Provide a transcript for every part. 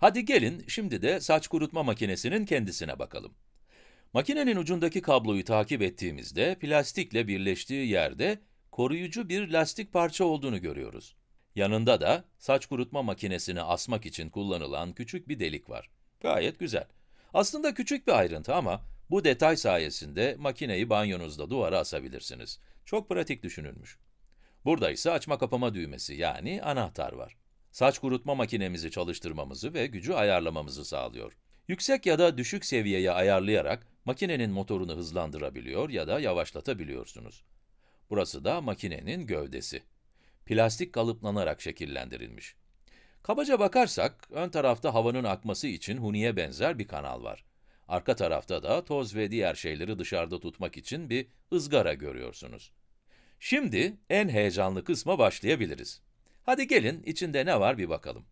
Hadi gelin şimdi de saç kurutma makinesinin kendisine bakalım. Makinenin ucundaki kabloyu takip ettiğimizde plastikle birleştiği yerde koruyucu bir lastik parça olduğunu görüyoruz. Yanında da saç kurutma makinesini asmak için kullanılan küçük bir delik var. Gayet güzel. Aslında küçük bir ayrıntı ama bu detay sayesinde makineyi banyonuzda duvara asabilirsiniz. Çok pratik düşünülmüş. Burada ise açma kapama düğmesi yani anahtar var saç kurutma makinemizi çalıştırmamızı ve gücü ayarlamamızı sağlıyor. Yüksek ya da düşük seviyeye ayarlayarak makinenin motorunu hızlandırabiliyor ya da yavaşlatabiliyorsunuz. Burası da makinenin gövdesi. Plastik kalıplanarak şekillendirilmiş. Kabaca bakarsak, ön tarafta havanın akması için huniye benzer bir kanal var. Arka tarafta da toz ve diğer şeyleri dışarıda tutmak için bir ızgara görüyorsunuz. Şimdi en heyecanlı kısma başlayabiliriz. Hadi gelin içinde ne var bir bakalım.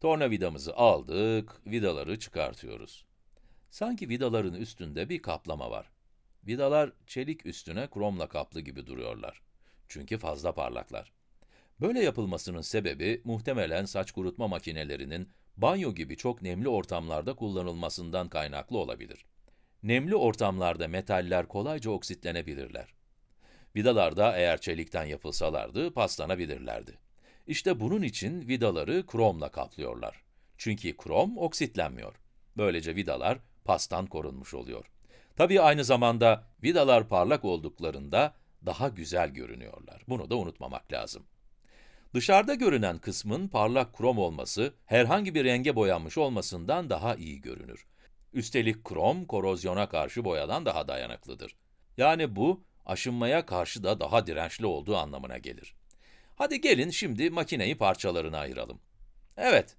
Torna vidamızı aldık, vidaları çıkartıyoruz. Sanki vidaların üstünde bir kaplama var. Vidalar çelik üstüne kromla kaplı gibi duruyorlar. Çünkü fazla parlaklar. Böyle yapılmasının sebebi muhtemelen saç kurutma makinelerinin banyo gibi çok nemli ortamlarda kullanılmasından kaynaklı olabilir. Nemli ortamlarda metaller kolayca oksitlenebilirler. Vidalar da eğer çelikten yapılsalardı paslanabilirlerdi. İşte bunun için vidaları kromla kaplıyorlar. Çünkü krom oksitlenmiyor. Böylece vidalar pastan korunmuş oluyor. Tabii aynı zamanda vidalar parlak olduklarında daha güzel görünüyorlar. Bunu da unutmamak lazım. Dışarıda görünen kısmın parlak krom olması, herhangi bir renge boyanmış olmasından daha iyi görünür. Üstelik krom, korozyona karşı boyadan daha dayanıklıdır. Yani bu, aşınmaya karşı da daha dirençli olduğu anlamına gelir. Hadi gelin şimdi makineyi parçalarına ayıralım. Evet,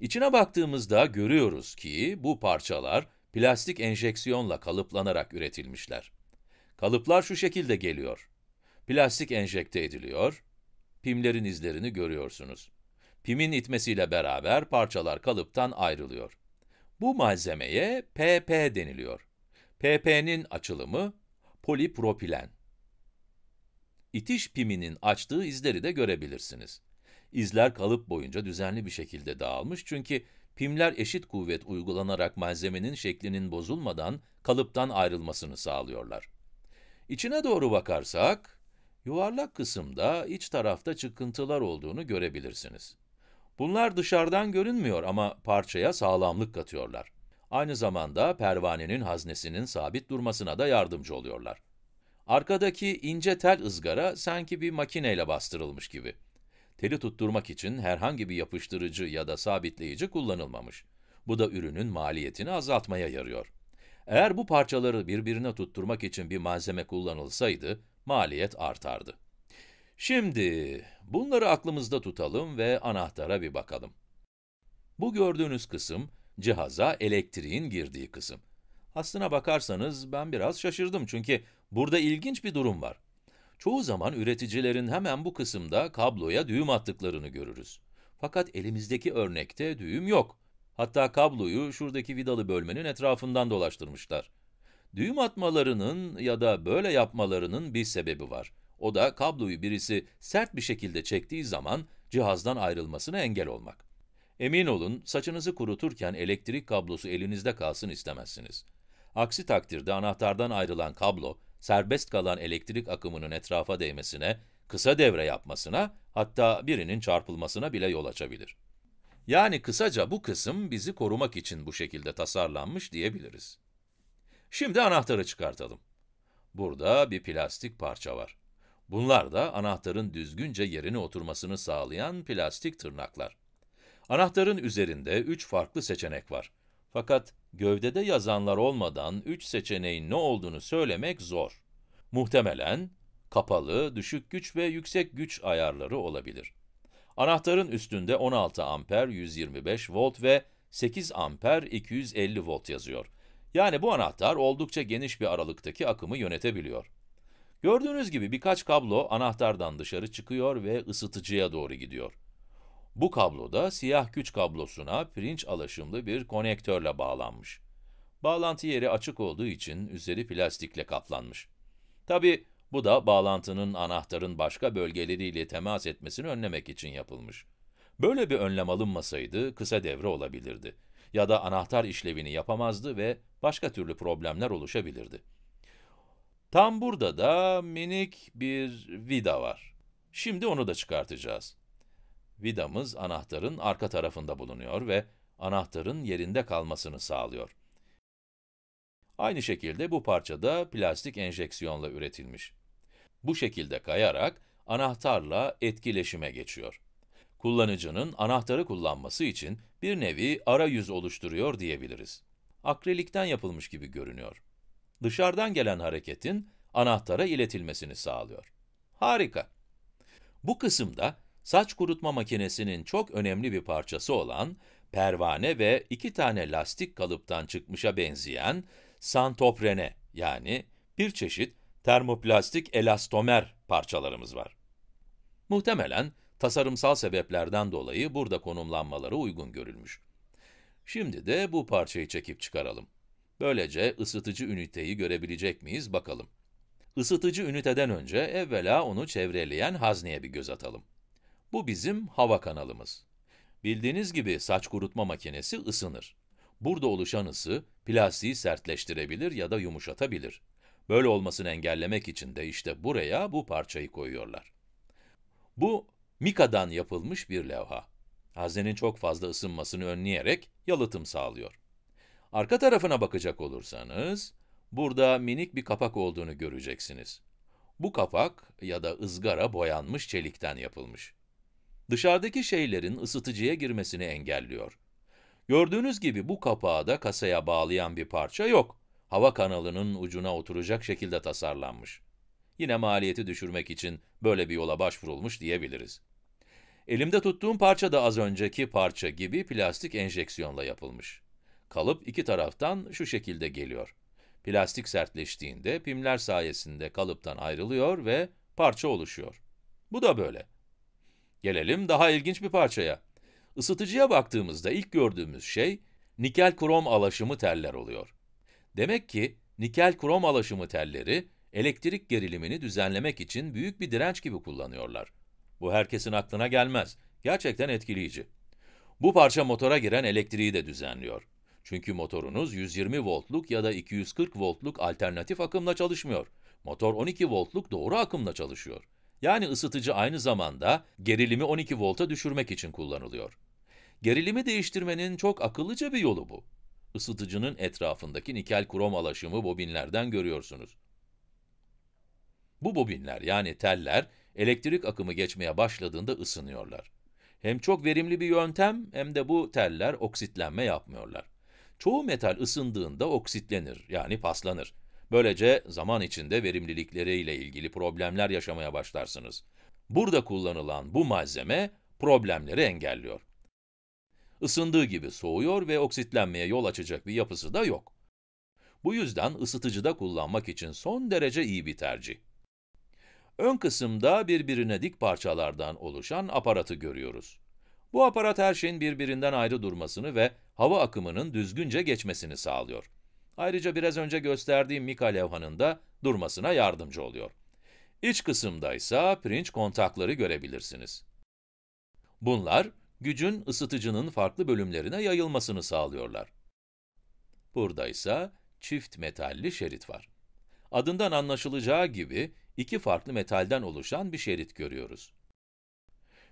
içine baktığımızda görüyoruz ki bu parçalar plastik enjeksiyonla kalıplanarak üretilmişler. Kalıplar şu şekilde geliyor. Plastik enjekte ediliyor, pimlerin izlerini görüyorsunuz. Pimin itmesiyle beraber parçalar kalıptan ayrılıyor. Bu malzemeye PP deniliyor. PP'nin açılımı polipropilen itiş piminin açtığı izleri de görebilirsiniz. İzler kalıp boyunca düzenli bir şekilde dağılmış çünkü pimler eşit kuvvet uygulanarak malzemenin şeklinin bozulmadan kalıptan ayrılmasını sağlıyorlar. İçine doğru bakarsak, yuvarlak kısımda iç tarafta çıkıntılar olduğunu görebilirsiniz. Bunlar dışarıdan görünmüyor ama parçaya sağlamlık katıyorlar. Aynı zamanda pervanenin haznesinin sabit durmasına da yardımcı oluyorlar. Arkadaki ince tel ızgara sanki bir makineyle bastırılmış gibi. Teli tutturmak için herhangi bir yapıştırıcı ya da sabitleyici kullanılmamış. Bu da ürünün maliyetini azaltmaya yarıyor. Eğer bu parçaları birbirine tutturmak için bir malzeme kullanılsaydı, maliyet artardı. Şimdi bunları aklımızda tutalım ve anahtara bir bakalım. Bu gördüğünüz kısım, cihaza elektriğin girdiği kısım. Aslına bakarsanız ben biraz şaşırdım çünkü burada ilginç bir durum var. Çoğu zaman üreticilerin hemen bu kısımda kabloya düğüm attıklarını görürüz. Fakat elimizdeki örnekte düğüm yok. Hatta kabloyu şuradaki vidalı bölmenin etrafından dolaştırmışlar. Düğüm atmalarının ya da böyle yapmalarının bir sebebi var. O da kabloyu birisi sert bir şekilde çektiği zaman cihazdan ayrılmasına engel olmak. Emin olun, saçınızı kuruturken elektrik kablosu elinizde kalsın istemezsiniz. Aksi takdirde anahtardan ayrılan kablo, serbest kalan elektrik akımının etrafa değmesine, kısa devre yapmasına, hatta birinin çarpılmasına bile yol açabilir. Yani kısaca bu kısım bizi korumak için bu şekilde tasarlanmış diyebiliriz. Şimdi anahtarı çıkartalım. Burada bir plastik parça var. Bunlar da anahtarın düzgünce yerine oturmasını sağlayan plastik tırnaklar. Anahtarın üzerinde üç farklı seçenek var. Fakat gövdede yazanlar olmadan üç seçeneğin ne olduğunu söylemek zor. Muhtemelen kapalı, düşük güç ve yüksek güç ayarları olabilir. Anahtarın üstünde 16 amper 125 volt ve 8 amper 250 volt yazıyor. Yani bu anahtar oldukça geniş bir aralıktaki akımı yönetebiliyor. Gördüğünüz gibi birkaç kablo anahtardan dışarı çıkıyor ve ısıtıcıya doğru gidiyor. Bu kabloda siyah güç kablosuna pirinç alaşımlı bir konektörle bağlanmış. Bağlantı yeri açık olduğu için üzeri plastikle kaplanmış. Tabi bu da bağlantının anahtarın başka bölgeleriyle temas etmesini önlemek için yapılmış. Böyle bir önlem alınmasaydı kısa devre olabilirdi. Ya da anahtar işlevini yapamazdı ve başka türlü problemler oluşabilirdi. Tam burada da minik bir vida var. Şimdi onu da çıkartacağız. Vidamız anahtarın arka tarafında bulunuyor ve anahtarın yerinde kalmasını sağlıyor. Aynı şekilde bu parça da plastik enjeksiyonla üretilmiş. Bu şekilde kayarak anahtarla etkileşime geçiyor. Kullanıcının anahtarı kullanması için bir nevi arayüz oluşturuyor diyebiliriz. Akrilikten yapılmış gibi görünüyor. Dışarıdan gelen hareketin anahtara iletilmesini sağlıyor. Harika! Bu kısımda Saç kurutma makinesinin çok önemli bir parçası olan, pervane ve iki tane lastik kalıptan çıkmışa benzeyen santoprene yani bir çeşit termoplastik elastomer parçalarımız var. Muhtemelen tasarımsal sebeplerden dolayı burada konumlanmaları uygun görülmüş. Şimdi de bu parçayı çekip çıkaralım. Böylece ısıtıcı üniteyi görebilecek miyiz bakalım. Isıtıcı üniteden önce evvela onu çevreleyen hazneye bir göz atalım. Bu bizim hava kanalımız. Bildiğiniz gibi saç kurutma makinesi ısınır. Burada oluşan ısı plastiği sertleştirebilir ya da yumuşatabilir. Böyle olmasını engellemek için de işte buraya bu parçayı koyuyorlar. Bu mikadan yapılmış bir levha. Haznenin çok fazla ısınmasını önleyerek yalıtım sağlıyor. Arka tarafına bakacak olursanız, burada minik bir kapak olduğunu göreceksiniz. Bu kapak ya da ızgara boyanmış çelikten yapılmış. Dışarıdaki şeylerin ısıtıcıya girmesini engelliyor. Gördüğünüz gibi bu kapağı da kasaya bağlayan bir parça yok. Hava kanalının ucuna oturacak şekilde tasarlanmış. Yine maliyeti düşürmek için böyle bir yola başvurulmuş diyebiliriz. Elimde tuttuğum parça da az önceki parça gibi plastik enjeksiyonla yapılmış. Kalıp iki taraftan şu şekilde geliyor. Plastik sertleştiğinde pimler sayesinde kalıptan ayrılıyor ve parça oluşuyor. Bu da böyle. Gelelim daha ilginç bir parçaya. Isıtıcıya baktığımızda ilk gördüğümüz şey nikel krom alaşımı teller oluyor. Demek ki nikel krom alaşımı telleri elektrik gerilimini düzenlemek için büyük bir direnç gibi kullanıyorlar. Bu herkesin aklına gelmez. Gerçekten etkileyici. Bu parça motora giren elektriği de düzenliyor. Çünkü motorunuz 120 voltluk ya da 240 voltluk alternatif akımla çalışmıyor. Motor 12 voltluk doğru akımla çalışıyor. Yani ısıtıcı aynı zamanda gerilimi 12 volta düşürmek için kullanılıyor. Gerilimi değiştirmenin çok akıllıca bir yolu bu. Isıtıcının etrafındaki nikel krom alaşımı bobinlerden görüyorsunuz. Bu bobinler yani teller elektrik akımı geçmeye başladığında ısınıyorlar. Hem çok verimli bir yöntem hem de bu teller oksitlenme yapmıyorlar. Çoğu metal ısındığında oksitlenir yani paslanır. Böylece zaman içinde verimlilikleriyle ilgili problemler yaşamaya başlarsınız. Burada kullanılan bu malzeme problemleri engelliyor. Isındığı gibi soğuyor ve oksitlenmeye yol açacak bir yapısı da yok. Bu yüzden ısıtıcıda kullanmak için son derece iyi bir tercih. Ön kısımda birbirine dik parçalardan oluşan aparatı görüyoruz. Bu aparat her şeyin birbirinden ayrı durmasını ve hava akımının düzgünce geçmesini sağlıyor. Ayrıca biraz önce gösterdiğim Mika levhanın da durmasına yardımcı oluyor. İç kısımda ise pirinç kontakları görebilirsiniz. Bunlar, gücün ısıtıcının farklı bölümlerine yayılmasını sağlıyorlar. Burada ise çift metalli şerit var. Adından anlaşılacağı gibi iki farklı metalden oluşan bir şerit görüyoruz.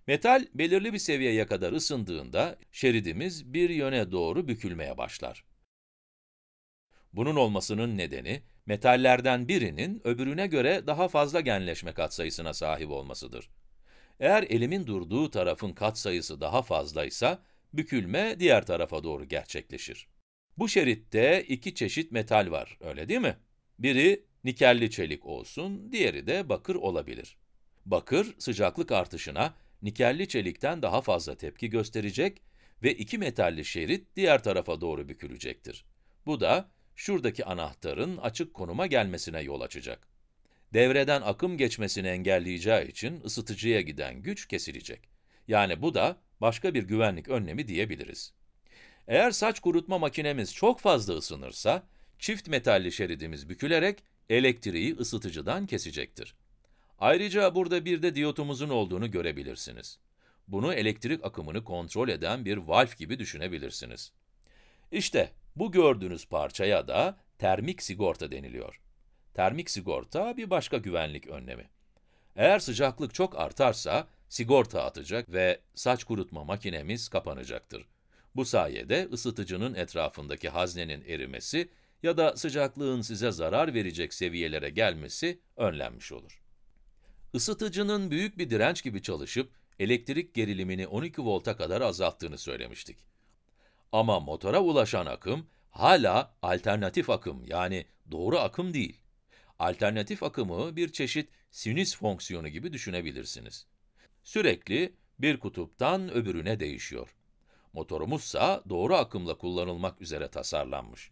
Metal belirli bir seviyeye kadar ısındığında şeridimiz bir yöne doğru bükülmeye başlar. Bunun olmasının nedeni, metallerden birinin öbürüne göre daha fazla genleşme katsayısına sahip olmasıdır. Eğer elimin durduğu tarafın katsayısı daha fazlaysa, bükülme diğer tarafa doğru gerçekleşir. Bu şeritte iki çeşit metal var, öyle değil mi? Biri nikelli çelik olsun, diğeri de bakır olabilir. Bakır, sıcaklık artışına nikelli çelikten daha fazla tepki gösterecek ve iki metalli şerit diğer tarafa doğru bükülecektir. Bu da şuradaki anahtarın açık konuma gelmesine yol açacak. Devreden akım geçmesini engelleyeceği için ısıtıcıya giden güç kesilecek. Yani bu da başka bir güvenlik önlemi diyebiliriz. Eğer saç kurutma makinemiz çok fazla ısınırsa, çift metalli şeridimiz bükülerek elektriği ısıtıcıdan kesecektir. Ayrıca burada bir de diyotumuzun olduğunu görebilirsiniz. Bunu elektrik akımını kontrol eden bir valf gibi düşünebilirsiniz. İşte bu gördüğünüz parçaya da termik sigorta deniliyor. Termik sigorta bir başka güvenlik önlemi. Eğer sıcaklık çok artarsa sigorta atacak ve saç kurutma makinemiz kapanacaktır. Bu sayede ısıtıcının etrafındaki haznenin erimesi ya da sıcaklığın size zarar verecek seviyelere gelmesi önlenmiş olur. Isıtıcının büyük bir direnç gibi çalışıp elektrik gerilimini 12 volta kadar azalttığını söylemiştik. Ama motora ulaşan akım hala alternatif akım yani doğru akım değil. Alternatif akımı bir çeşit sinüs fonksiyonu gibi düşünebilirsiniz. Sürekli bir kutuptan öbürüne değişiyor. Motorumuzsa doğru akımla kullanılmak üzere tasarlanmış.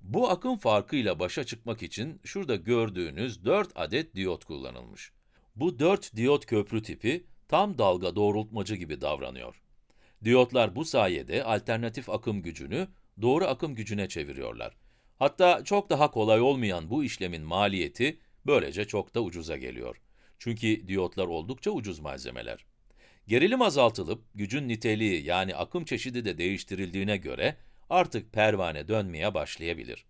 Bu akım farkıyla başa çıkmak için şurada gördüğünüz 4 adet diyot kullanılmış. Bu 4 diyot köprü tipi tam dalga doğrultmacı gibi davranıyor. Diyotlar bu sayede alternatif akım gücünü doğru akım gücüne çeviriyorlar. Hatta çok daha kolay olmayan bu işlemin maliyeti böylece çok da ucuza geliyor. Çünkü diyotlar oldukça ucuz malzemeler. Gerilim azaltılıp gücün niteliği yani akım çeşidi de değiştirildiğine göre artık pervane dönmeye başlayabilir.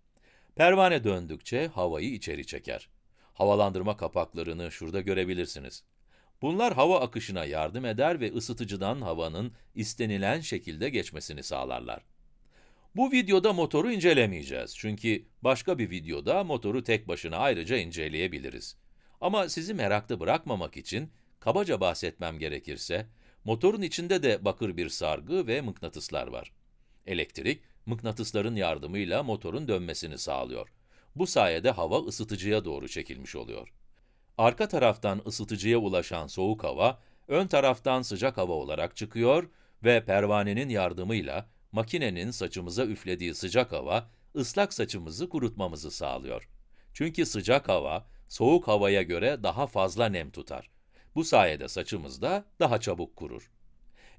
Pervane döndükçe havayı içeri çeker. Havalandırma kapaklarını şurada görebilirsiniz. Bunlar hava akışına yardım eder ve ısıtıcıdan havanın istenilen şekilde geçmesini sağlarlar. Bu videoda motoru incelemeyeceğiz çünkü başka bir videoda motoru tek başına ayrıca inceleyebiliriz. Ama sizi meraklı bırakmamak için kabaca bahsetmem gerekirse, motorun içinde de bakır bir sargı ve mıknatıslar var. Elektrik, mıknatısların yardımıyla motorun dönmesini sağlıyor. Bu sayede hava ısıtıcıya doğru çekilmiş oluyor. Arka taraftan ısıtıcıya ulaşan soğuk hava, ön taraftan sıcak hava olarak çıkıyor ve pervanenin yardımıyla makinenin saçımıza üflediği sıcak hava, ıslak saçımızı kurutmamızı sağlıyor. Çünkü sıcak hava, soğuk havaya göre daha fazla nem tutar. Bu sayede saçımız da daha çabuk kurur.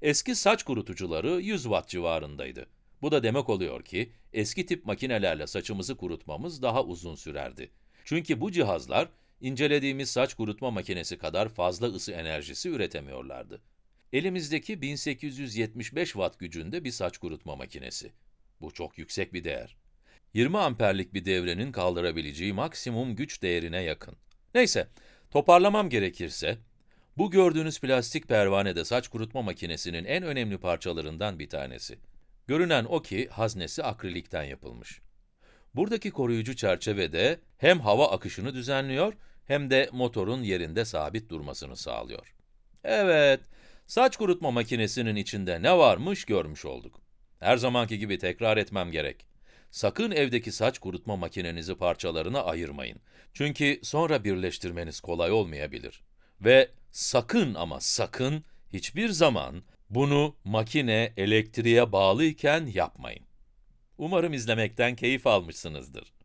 Eski saç kurutucuları 100 watt civarındaydı. Bu da demek oluyor ki, eski tip makinelerle saçımızı kurutmamız daha uzun sürerdi. Çünkü bu cihazlar, incelediğimiz saç kurutma makinesi kadar fazla ısı enerjisi üretemiyorlardı. Elimizdeki 1875 watt gücünde bir saç kurutma makinesi. Bu çok yüksek bir değer. 20 amperlik bir devrenin kaldırabileceği maksimum güç değerine yakın. Neyse, toparlamam gerekirse, bu gördüğünüz plastik pervane de saç kurutma makinesinin en önemli parçalarından bir tanesi. Görünen o ki haznesi akrilikten yapılmış. Buradaki koruyucu çerçevede hem hava akışını düzenliyor hem de motorun yerinde sabit durmasını sağlıyor. Evet, saç kurutma makinesinin içinde ne varmış görmüş olduk. Her zamanki gibi tekrar etmem gerek. Sakın evdeki saç kurutma makinenizi parçalarına ayırmayın. Çünkü sonra birleştirmeniz kolay olmayabilir. Ve sakın ama sakın hiçbir zaman bunu makine elektriğe bağlıyken yapmayın. Umarım izlemekten keyif almışsınızdır.